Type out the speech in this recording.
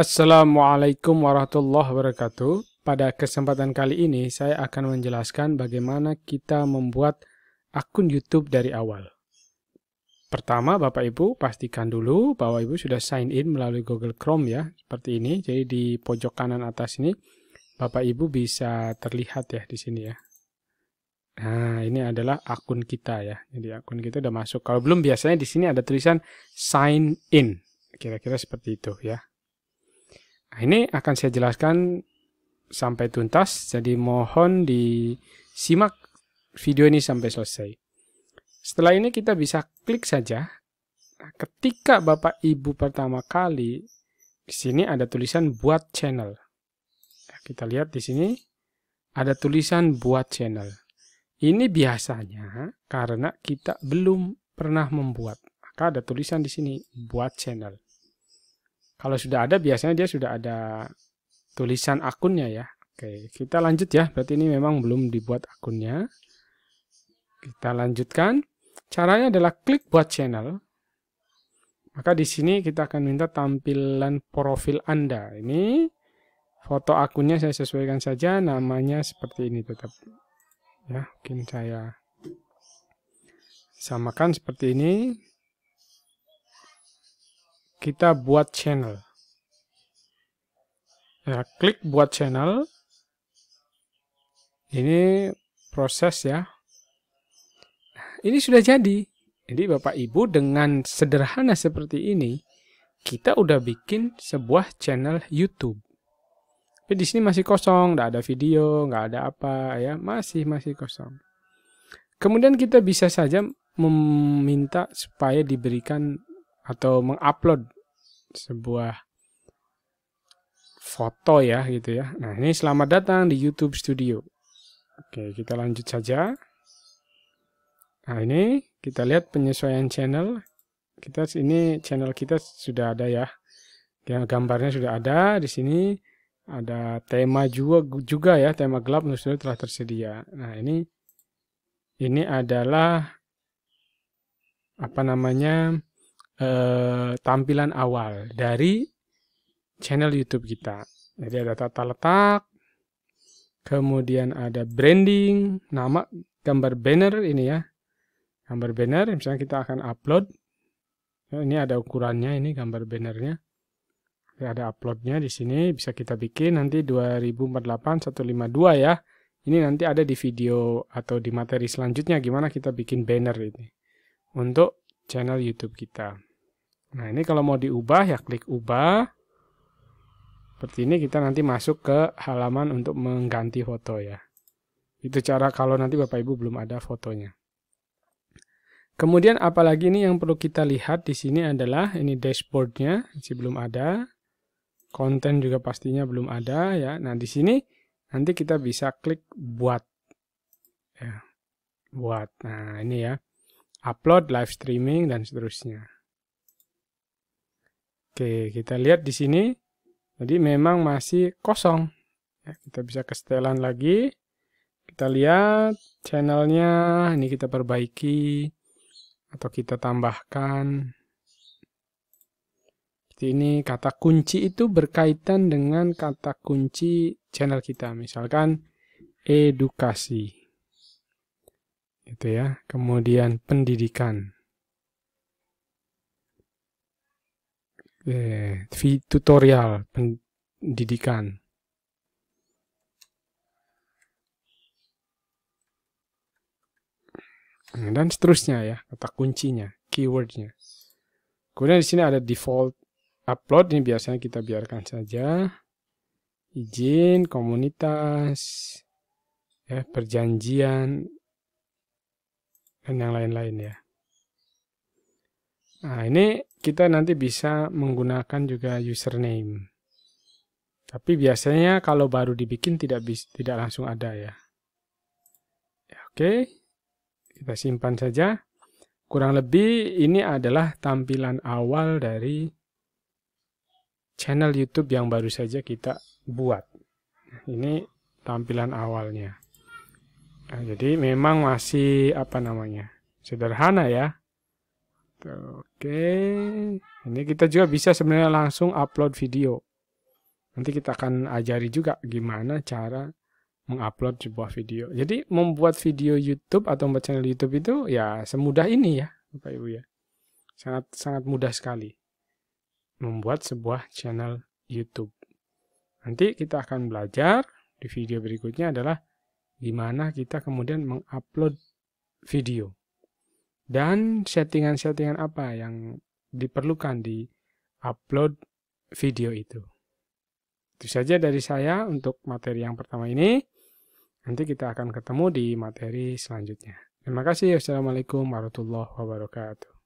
Assalamualaikum warahmatullahi wabarakatuh. Pada kesempatan kali ini saya akan menjelaskan bagaimana kita membuat akun YouTube dari awal. Pertama, Bapak Ibu pastikan dulu bahwa Ibu sudah sign in melalui Google Chrome ya, seperti ini. Jadi di pojok kanan atas ini Bapak Ibu bisa terlihat ya di sini ya. Nah, ini adalah akun kita ya. Jadi akun kita udah masuk. Kalau belum biasanya di sini ada tulisan sign in. Kira-kira seperti itu ya ini akan saya jelaskan sampai tuntas, jadi mohon disimak video ini sampai selesai. Setelah ini kita bisa klik saja. Ketika Bapak Ibu pertama kali, di sini ada tulisan buat channel. Ya, kita lihat di sini ada tulisan buat channel. Ini biasanya karena kita belum pernah membuat. Maka ada tulisan di sini buat channel. Kalau sudah ada biasanya dia sudah ada tulisan akunnya ya. Oke, kita lanjut ya. Berarti ini memang belum dibuat akunnya. Kita lanjutkan. Caranya adalah klik buat channel. Maka di sini kita akan minta tampilan profil Anda. Ini foto akunnya saya sesuaikan saja namanya seperti ini tetap. Ya, mungkin saya samakan seperti ini kita buat channel. Ya, klik buat channel. Ini proses ya. Ini sudah jadi. Jadi Bapak Ibu dengan sederhana seperti ini, kita udah bikin sebuah channel YouTube. Tapi di sini masih kosong, nggak ada video, nggak ada apa, ya masih masih kosong. Kemudian kita bisa saja meminta supaya diberikan atau mengupload sebuah foto ya gitu ya. Nah ini selamat datang di YouTube Studio. Oke kita lanjut saja. Nah ini kita lihat penyesuaian channel. Kita ini channel kita sudah ada ya. ya gambarnya sudah ada di sini. Ada tema juga juga ya tema gelap sudah telah tersedia. Nah ini ini adalah apa namanya? Eh, tampilan awal dari channel YouTube kita. Jadi ada tata letak, kemudian ada branding, nama gambar banner ini ya. Gambar banner misalnya kita akan upload. Ya, ini ada ukurannya ini gambar bannernya. Ya, ada uploadnya di sini bisa kita bikin nanti 2048152 ya. Ini nanti ada di video atau di materi selanjutnya gimana kita bikin banner ini untuk channel YouTube kita. Nah, ini kalau mau diubah ya klik ubah. Seperti ini kita nanti masuk ke halaman untuk mengganti foto ya. Itu cara kalau nanti Bapak Ibu belum ada fotonya. Kemudian apalagi ini yang perlu kita lihat di sini adalah ini dashboardnya masih belum ada. Konten juga pastinya belum ada ya. Nah di sini nanti kita bisa klik buat. Ya, buat. Nah ini ya. Upload, live streaming, dan seterusnya. Oke, kita lihat di sini. Jadi memang masih kosong. Ya, kita bisa ke setelan lagi. Kita lihat channelnya. Ini kita perbaiki. Atau kita tambahkan. Seperti ini, kata kunci itu berkaitan dengan kata kunci channel kita. Misalkan edukasi. Gitu ya. Kemudian pendidikan. eh, tutorial pendidikan. Dan seterusnya ya, kata kuncinya, keywordnya. Kemudian di sini ada default upload, ini biasanya kita biarkan saja. Izin, komunitas, ya, perjanjian, dan yang lain-lain ya. Nah, ini kita nanti bisa menggunakan juga username. Tapi biasanya kalau baru dibikin tidak bis, tidak langsung ada ya. ya Oke, okay. kita simpan saja. Kurang lebih ini adalah tampilan awal dari channel YouTube yang baru saja kita buat. Nah, ini tampilan awalnya. Nah, jadi memang masih apa namanya sederhana ya Oke. Ini kita juga bisa sebenarnya langsung upload video. Nanti kita akan ajari juga gimana cara mengupload sebuah video. Jadi membuat video YouTube atau membuat channel YouTube itu ya semudah ini ya, Bapak Ibu ya. Sangat sangat mudah sekali membuat sebuah channel YouTube. Nanti kita akan belajar di video berikutnya adalah gimana kita kemudian mengupload video dan settingan-settingan apa yang diperlukan di upload video itu. Itu saja dari saya untuk materi yang pertama ini. Nanti kita akan ketemu di materi selanjutnya. Terima kasih. Wassalamualaikum warahmatullahi wabarakatuh.